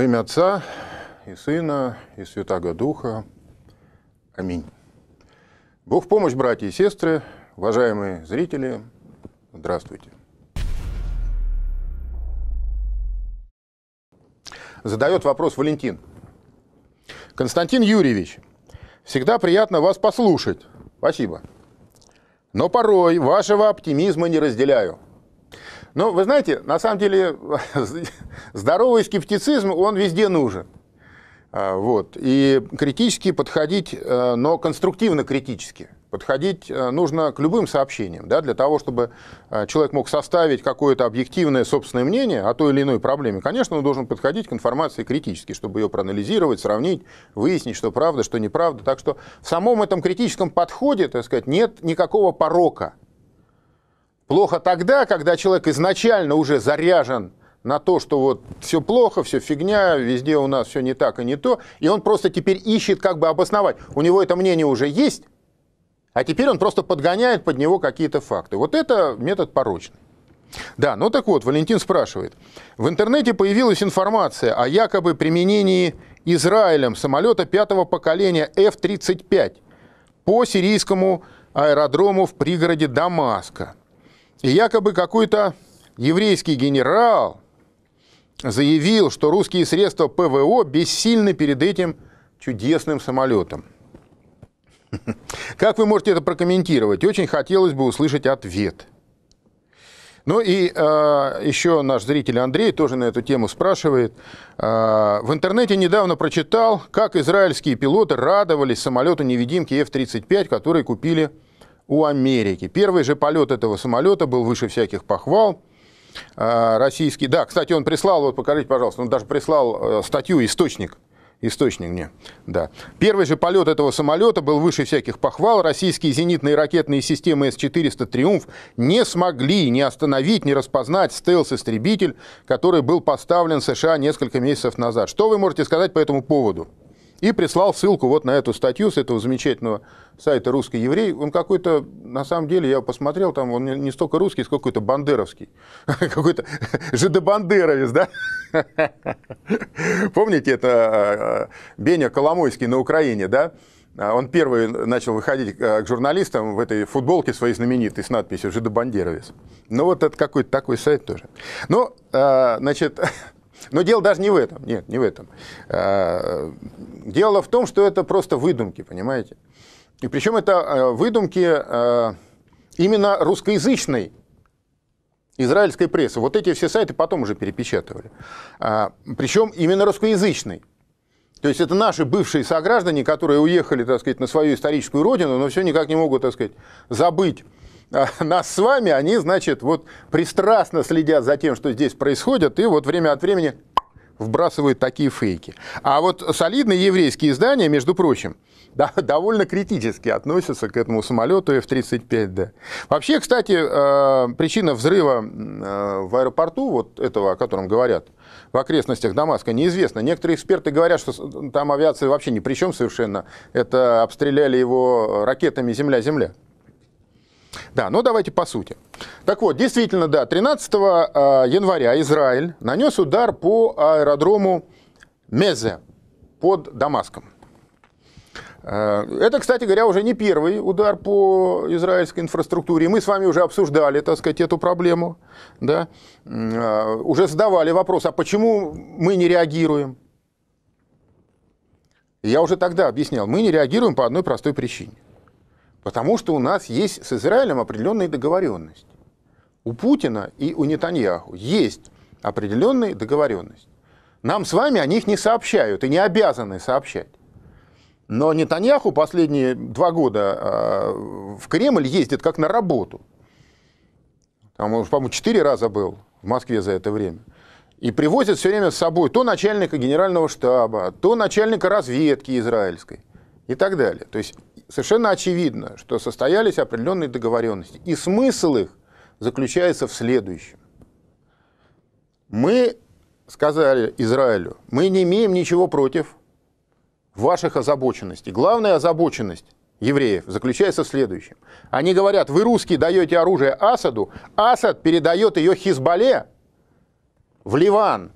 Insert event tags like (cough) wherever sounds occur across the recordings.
Во имя Отца и Сына и Святаго Духа. Аминь. Бог в помощь, братья и сестры, уважаемые зрители, здравствуйте. Задает вопрос Валентин. Константин Юрьевич, всегда приятно вас послушать. Спасибо. Но порой вашего оптимизма не разделяю. Но ну, вы знаете, на самом деле (laughs) здоровый скептицизм, он везде нужен. А, вот. И критически подходить, э, но конструктивно критически. Подходить э, нужно к любым сообщениям, да, для того, чтобы э, человек мог составить какое-то объективное собственное мнение о той или иной проблеме. Конечно, он должен подходить к информации критически, чтобы ее проанализировать, сравнить, выяснить, что правда, что неправда. Так что в самом этом критическом подходе, так сказать, нет никакого порока – Плохо тогда, когда человек изначально уже заряжен на то, что вот все плохо, все фигня, везде у нас все не так и не то, и он просто теперь ищет как бы обосновать. У него это мнение уже есть, а теперь он просто подгоняет под него какие-то факты. Вот это метод порочный. Да, ну так вот, Валентин спрашивает. В интернете появилась информация о якобы применении Израилем самолета пятого поколения F-35 по сирийскому аэродрому в пригороде Дамаска – и якобы какой-то еврейский генерал заявил, что русские средства ПВО бессильны перед этим чудесным самолетом. Как вы можете это прокомментировать? Очень хотелось бы услышать ответ. Ну и э, еще наш зритель Андрей тоже на эту тему спрашивает. Э, в интернете недавно прочитал, как израильские пилоты радовались самолету-невидимке F-35, который купили у Америки. Первый же полет этого самолета был выше всяких похвал а, российский. Да, кстати, он прислал, вот покажите, пожалуйста, он даже прислал э, статью «Источник». Источник мне, да. Первый же полет этого самолета был выше всяких похвал. Российские зенитные ракетные системы С-400 «Триумф» не смогли не остановить, не распознать стелс-истребитель, который был поставлен США несколько месяцев назад. Что вы можете сказать по этому поводу? И прислал ссылку вот на эту статью с этого замечательного сайта «Русский еврей». Он какой-то, на самом деле, я посмотрел, там он не столько русский, сколько какой-то бандеровский. (laughs) Какой-то (laughs) жидобандеровец, да? (laughs) Помните, это а, а, Беня Коломойский на Украине, да? А он первый начал выходить к журналистам в этой футболке своей знаменитой с надписью «Жидобандеровец». Ну, вот это какой-то такой сайт тоже. Ну, значит, но дело даже не в этом, нет, не в этом. А, дело в том, что это просто выдумки, понимаете? И причем это а, выдумки а, именно русскоязычной израильской прессы. Вот эти все сайты потом уже перепечатывали. Причем именно русскоязычной. То есть это наши бывшие сограждане, которые уехали, так сказать, на свою историческую родину, но все никак не могут, так сказать, забыть а, нас с вами, они, значит, вот пристрастно следят за тем, что здесь происходит, и вот время от времени вбрасывают такие фейки. А вот солидные еврейские издания, между прочим, (laughs) да, довольно критически относятся к этому самолету f 35 Да. Вообще, кстати, э, причина взрыва э, в аэропорту, вот этого, о котором говорят, в окрестностях Дамаска, неизвестна. Некоторые эксперты говорят, что там авиация вообще ни при чем совершенно. Это обстреляли его ракетами «Земля-Земля». Да, но ну, давайте по сути. Так вот, действительно, да, 13 а, января Израиль нанес удар по аэродрому Мезе под Дамаском. А, это, кстати говоря, уже не первый удар по израильской инфраструктуре. Мы с вами уже обсуждали, так сказать, эту проблему. Да? А, уже задавали вопрос, а почему мы не реагируем? Я уже тогда объяснял, мы не реагируем по одной простой причине. Потому что у нас есть с Израилем определенные договоренности. У Путина и у Нетаньяху есть определенные договоренности. Нам с вами о них не сообщают и не обязаны сообщать. Но Нетаньяху последние два года а, в Кремль ездит как на работу. Там он, по-моему, четыре раза был в Москве за это время. И привозит все время с собой то начальника генерального штаба, то начальника разведки израильской и так далее. То есть совершенно очевидно, что состоялись определенные договоренности. И смысл их заключается в следующем. Мы сказали Израилю, мы не имеем ничего против ваших озабоченностей. Главная озабоченность евреев заключается в следующем. Они говорят, вы русские даете оружие Асаду, Асад передает ее Хизбале в Ливан,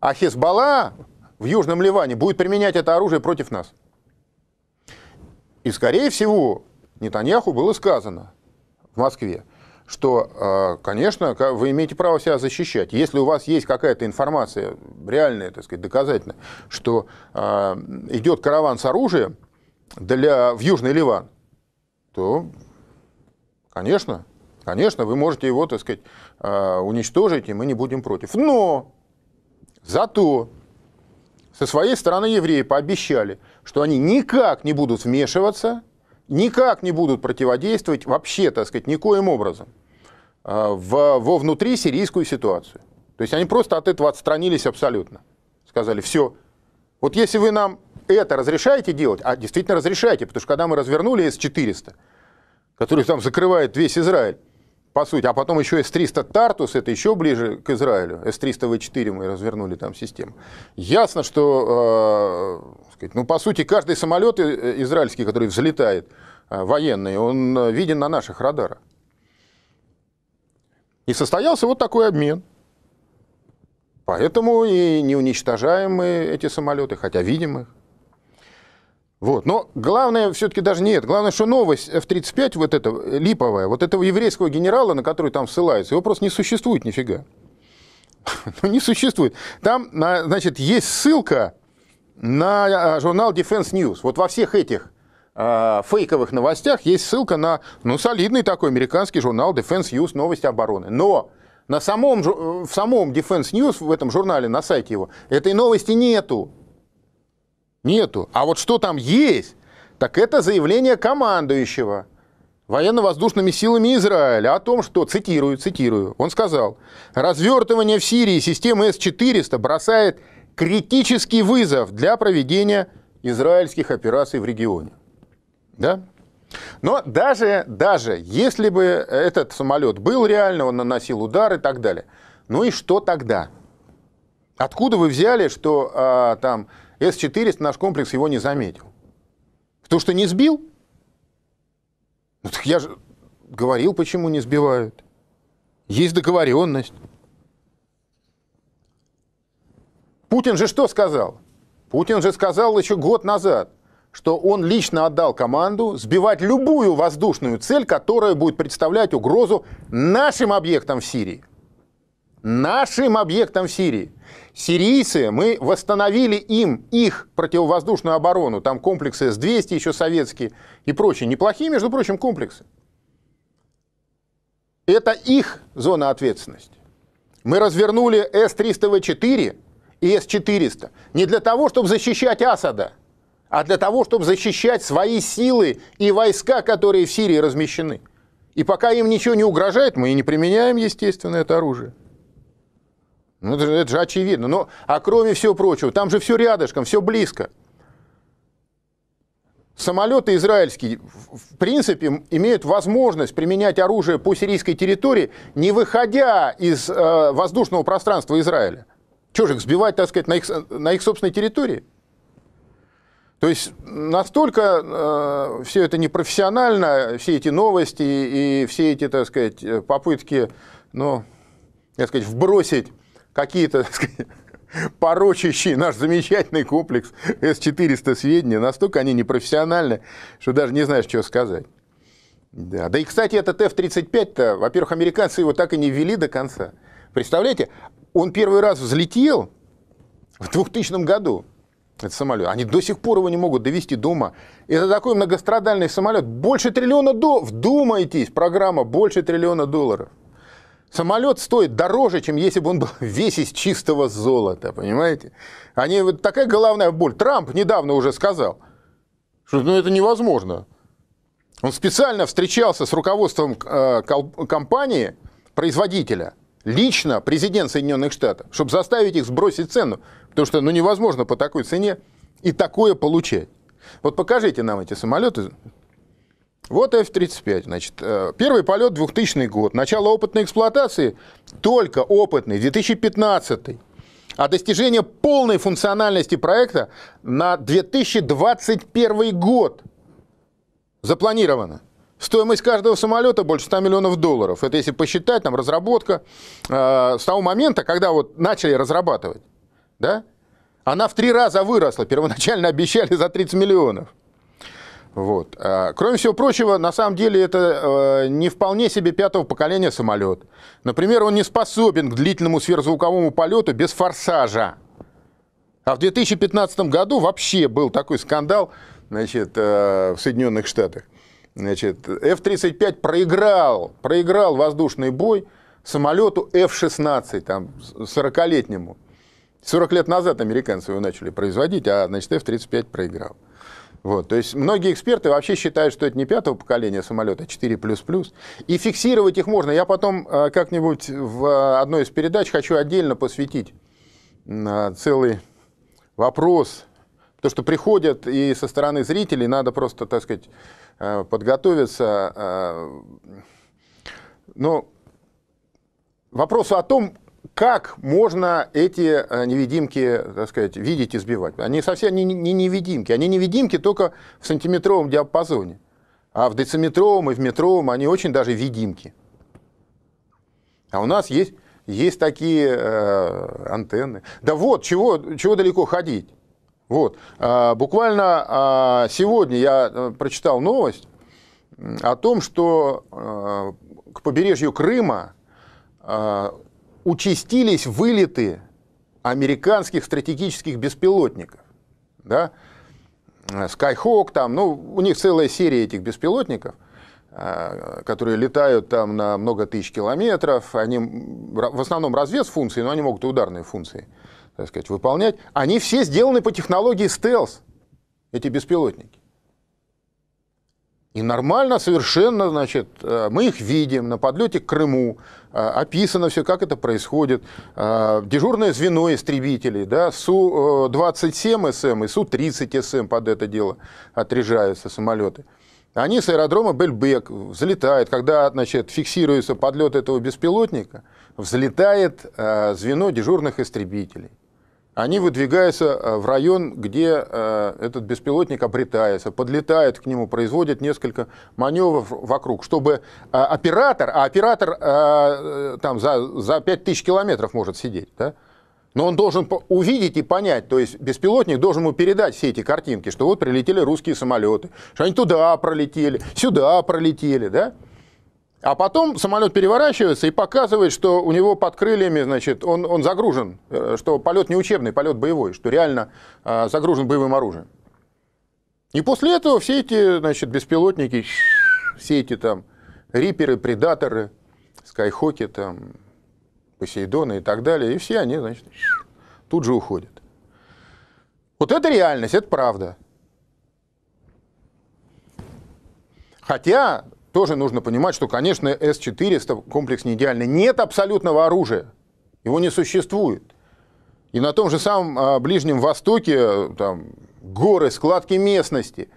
а Хизбала в Южном Ливане будет применять это оружие против нас. И, скорее всего, Нетаньяху было сказано в Москве, что, э, конечно, вы имеете право себя защищать. Если у вас есть какая-то информация реальная, так сказать, доказательная, что э, идет караван с оружием для, в Южный Ливан, то, конечно, конечно, вы можете его, так сказать, э, уничтожить, и мы не будем против. Но зато со своей стороны евреи пообещали – что они никак не будут вмешиваться, никак не будут противодействовать вообще, так сказать, никоим образом а, в, во внутри сирийскую ситуацию. То есть они просто от этого отстранились абсолютно. Сказали, все, вот если вы нам это разрешаете делать, а действительно разрешаете, потому что когда мы развернули С-400, который там закрывает весь Израиль, по сути, а потом еще С-300 Тартус, это еще ближе к Израилю, С-300 В-4 мы развернули там систему. Ясно, что а, сказать. Ну, по сути, каждый самолет э, э, израильский, который взлетает, э, военный, он виден на наших радарах. И состоялся вот такой обмен. Поэтому и не уничтожаем мы эти самолеты, хотя видим их. Вот. Но главное все-таки даже нет. Главное, что новость F-35, вот эта липовая, вот этого еврейского генерала, на который там ссылаются, его просто не существует нифига. (laughs) Ну, не существует. Там, значит, есть ссылка на э, журнал Defense News. Вот во всех этих э, фейковых новостях есть ссылка на ну, солидный такой американский журнал Defense News «Новости обороны». Но на самом, э, в самом Defense News, в этом журнале, на сайте его, этой новости нету. Нету. А вот что там есть, так это заявление командующего военно-воздушными силами Израиля о том, что, цитирую, цитирую, он сказал, развертывание в Сирии системы С-400 бросает критический вызов для проведения израильских операций в регионе. Да? Но даже, даже если бы этот самолет был реально, он наносил удар и так далее, ну и что тогда? Откуда вы взяли, что а, там С-400 наш комплекс его не заметил? Потому что не сбил? Ну, так я же говорил, почему не сбивают. Есть договоренность. Путин же что сказал? Путин же сказал еще год назад, что он лично отдал команду сбивать любую воздушную цель, которая будет представлять угрозу нашим объектам в Сирии. Нашим объектам в Сирии. Сирийцы, мы восстановили им их противовоздушную оборону, там комплексы С-200 еще советские и прочие, неплохие, между прочим, комплексы. Это их зона ответственности. Мы развернули С-300В4 и С-400 не для того, чтобы защищать Асада, а для того, чтобы защищать свои силы и войска, которые в Сирии размещены. И пока им ничего не угрожает, мы и не применяем, естественно, это оружие. Ну, это же, это же очевидно. Но, а кроме всего прочего, там же все рядышком, все близко. Самолеты израильские, в принципе, имеют возможность применять оружие по сирийской территории, не выходя из э, воздушного пространства Израиля. Чего же их сбивать, так сказать, на их, на их собственной территории? То есть настолько э, все это непрофессионально, все эти новости и все эти, так сказать, э, попытки, ну, так сказать, вбросить какие-то, (laughs) так сказать, порочащие наш замечательный комплекс С-400 сведения, настолько они непрофессиональны, что даже не знаешь, что сказать. Да. да и, кстати, этот F-35-то, во-первых, американцы его так и не ввели до конца. Представляете, он первый раз взлетел в 2000 году, этот самолет. Они до сих пор его не могут довести дома. Это такой многострадальный самолет. Больше триллиона долларов. Вдумайтесь, программа больше триллиона долларов. Самолет стоит дороже, чем если бы он был (laughs) весь из чистого золота, понимаете? Они, вот такая головная боль. Трамп недавно уже сказал, что ну, это невозможно. Он специально встречался с руководством э, компании, производителя – лично президент Соединенных Штатов, чтобы заставить их сбросить цену, потому что ну, невозможно по такой цене и такое получать. Вот покажите нам эти самолеты. Вот F-35, значит, э, первый полет 2000 год, начало опытной эксплуатации, только опытный, 2015 а достижение полной функциональности проекта на 2021 год запланировано. Стоимость каждого самолета больше 100 миллионов долларов. Это если посчитать, там, разработка э, с того момента, когда вот начали разрабатывать, да, она в три раза выросла. Первоначально обещали за 30 миллионов. Вот. А, кроме всего прочего, на самом деле это а, не вполне себе пятого поколения самолет. Например, он не способен к длительному сверхзвуковому полету без форсажа. А в 2015 году вообще был такой скандал значит, в Соединенных Штатах. Значит, F-35 проиграл, проиграл воздушный бой самолету F-16, там, 40-летнему. 40 лет назад американцы его начали производить, а, значит, F-35 проиграл. Вот, то есть многие эксперты вообще считают, что это не пятого поколения самолета, а 4++. И фиксировать их можно. Я потом а, как-нибудь в а, одной из передач хочу отдельно посвятить а, целый вопрос то, что приходят и со стороны зрителей, надо просто, так сказать, э, подготовиться. Э, Но ну, вопросу о том, как можно эти э, невидимки, так сказать, видеть и сбивать. Они совсем не, не невидимки. Они невидимки только в сантиметровом диапазоне. А в дециметровом и в метровом они очень даже видимки. А у нас есть, есть такие э, антенны. Да вот, чего, чего далеко ходить? Вот. А, буквально а, сегодня я э, прочитал новость о том, что э, к побережью Крыма а, участились вылеты американских стратегических беспилотников. Да? Skyhawk, там, ну, у них целая серия этих беспилотников, которые летают там на много тысяч километров. Они в основном развес функции, но они могут и ударные функции так сказать, выполнять, они все сделаны по технологии стелс, эти беспилотники. И нормально совершенно, значит, э, мы их видим на подлете к Крыму, э, описано все, как это происходит. Э, дежурное звено истребителей, да, Су-27СМ эм и Су-30СМ эм под это дело отряжаются самолеты. Они с аэродрома Бельбек взлетают, когда, значит, фиксируется подлет этого беспилотника, взлетает звено дежурных истребителей они выдвигаются э, в район, где э, этот беспилотник обретается, подлетают к нему, производят несколько маневров вокруг, чтобы э, оператор, а оператор там за, за 5000 километров может сидеть, да? но он должен увидеть и понять, то есть беспилотник должен ему передать все эти картинки, что вот прилетели русские самолеты, что они туда пролетели, сюда пролетели, да? А потом самолет переворачивается и показывает, что у него под крыльями, значит, он, он загружен, э, что полет не учебный, полет боевой, что реально э, загружен боевым оружием. И после этого все эти, значит, беспилотники, (laughs) все эти там риперы, предаторы, скайхоки, там, посейдоны и так далее, и все они, значит, (laughs) тут же уходят. Вот это реальность, это правда. Хотя тоже нужно понимать, что, конечно, С-400 комплекс не идеальный. Нет абсолютного оружия. Его не существует. И на том же самом а, Ближнем Востоке э, там, горы, складки местности,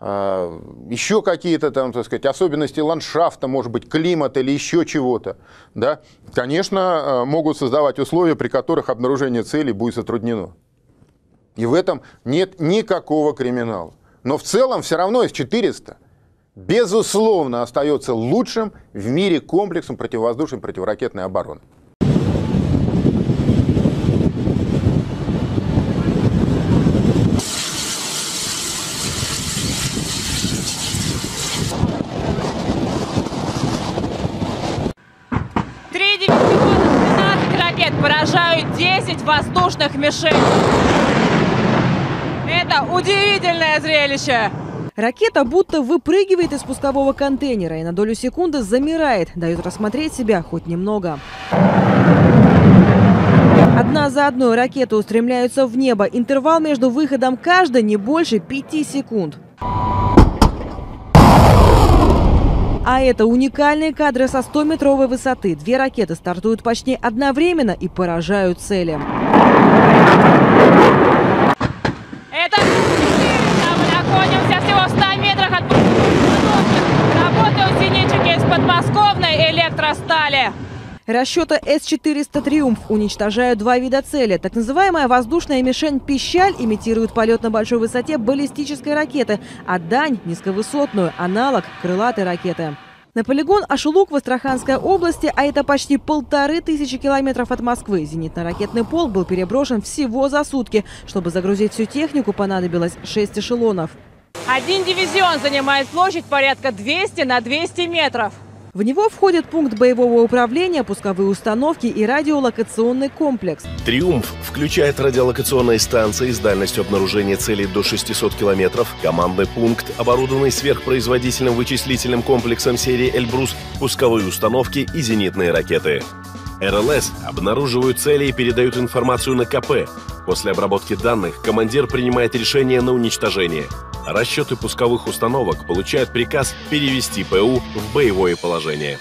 а, еще какие-то там, так сказать, особенности ландшафта, может быть, климат или еще чего-то, да, конечно, а, могут создавать условия, при которых обнаружение цели будет затруднено. И в этом нет никакого криминала. Но в целом все равно С 400 безусловно, остается лучшим в мире комплексом противовоздушной и противоракетной обороны. Три дивизиона 12 ракет поражают 10 воздушных мишеней. Это удивительное зрелище. Ракета будто выпрыгивает из пускового контейнера и на долю секунды замирает, дает рассмотреть себя хоть немного. Одна за одной ракеты устремляются в небо. Интервал между выходом каждой не больше пяти секунд. А это уникальные кадры со 100-метровой высоты. Две ракеты стартуют почти одновременно и поражают цели. Это... подмосковной электростали. Расчета С-400 «Триумф» уничтожают два вида цели. Так называемая воздушная мишень «Пищаль» имитирует полет на большой высоте баллистической ракеты, а «Дань» – низковысотную, аналог крылатой ракеты. На полигон Ашулук в Астраханской области, а это почти полторы тысячи километров от Москвы, зенитно-ракетный полк был переброшен всего за сутки. Чтобы загрузить всю технику, понадобилось шесть эшелонов. Один дивизион занимает площадь порядка 200 на 200 метров. В него входит пункт боевого управления, пусковые установки и радиолокационный комплекс. «Триумф» включает радиолокационные станции с дальностью обнаружения целей до 600 километров, командный пункт, оборудованный сверхпроизводительным вычислительным комплексом серии «Эльбрус», пусковые установки и зенитные ракеты. РЛС обнаруживают цели и передают информацию на КП. После обработки данных командир принимает решение на уничтожение – Расчеты пусковых установок получают приказ перевести ПУ в боевое положение.